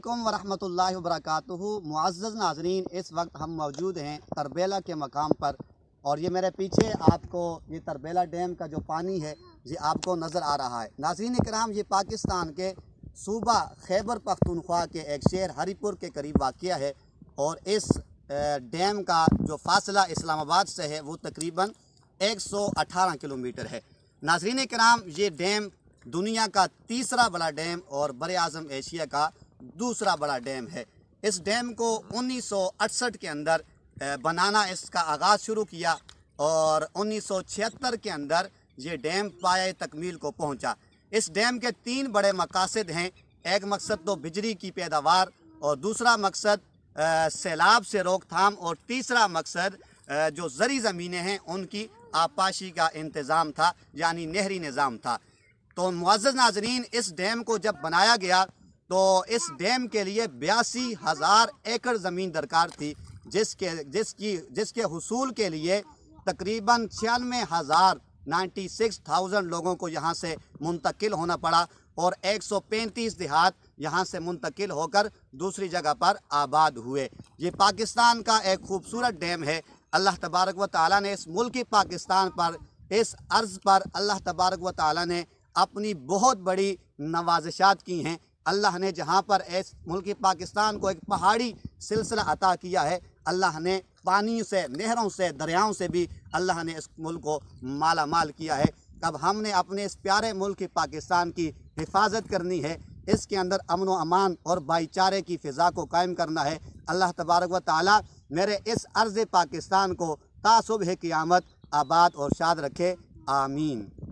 अल्लाम वरहमल वर्क मुआज़ नाजरीन इस वक्त हम मौजूद हैं तरबेला के मकाम पर और ये मेरे पीछे आपको ये तरबेला डैम का जो पानी है ये आपको नज़र आ रहा है नाजरीन कराम ये पाकिस्तान के सूबा खैबर पख्तनख्वा के एक शहर हरीपुर के करीब वाक़ है और इस डैम का जो फासला इस्लामाबाद से है वो तकरीबन 118 किलोमीटर है नाजरीन कराम ये डैम दुनिया का तीसरा बड़ा डैम और बर अज़म एशिया का दूसरा बड़ा डैम है इस डैम को 1968 के अंदर बनाना इसका आगाज़ शुरू किया और 1976 के अंदर ये डैम पाए तकमील को पहुंचा। इस डैम के तीन बड़े मकासद हैं एक मकसद तो बिजली की पैदावार और दूसरा मकसद सैलाब से रोकथाम और तीसरा मकसद जो ज़री ज़मीनें हैं उनकी आपाशी का इंतज़ाम था यानी नहरी निज़ाम था तो मुआज़ नाजरीन इस डैम को जब बनाया गया तो इस डैम के लिए बयासी हज़ार एकड़ ज़मीन दरकार थी जिसके जिसकी जिसके हसूल के लिए तकरीबन छियानवे हज़ार नाइन्टी सिक्स थाउजेंड लोगों को यहाँ से मुंतकिल होना पड़ा और एक सौ पैंतीस देहात यहाँ से मुंतकिल होकर दूसरी जगह पर आबाद हुए ये पाकिस्तान का एक खूबसूरत डैम है अल्लाह तबारक व ताली ने इस मुल्क पाकिस्तान पर इस अर्ज़ पर अल्लाह तबारक व ताली ने अपनी बहुत बड़ी नवाजशात की हैं अल्लाह ने जहाँ पर इस मुल्क पाकिस्तान को एक पहाड़ी सिलसिला अता किया है अल्लाह ने पानी से नहरों से दरियाओं से भी अल्लाह ने इस मुल्क को माला माल किया है अब हमने अपने इस प्यारे मुल्क पाकिस्तान की हिफाजत करनी है इसके अंदर अमन व अमान और भाईचारे की फ़िज़ा को कायम करना है अल्लाह तबारक व ताली मेरे इस अर्ज़ पाकिस्तान को तासुब क़ियामत आबाद और शाद रखे आमीन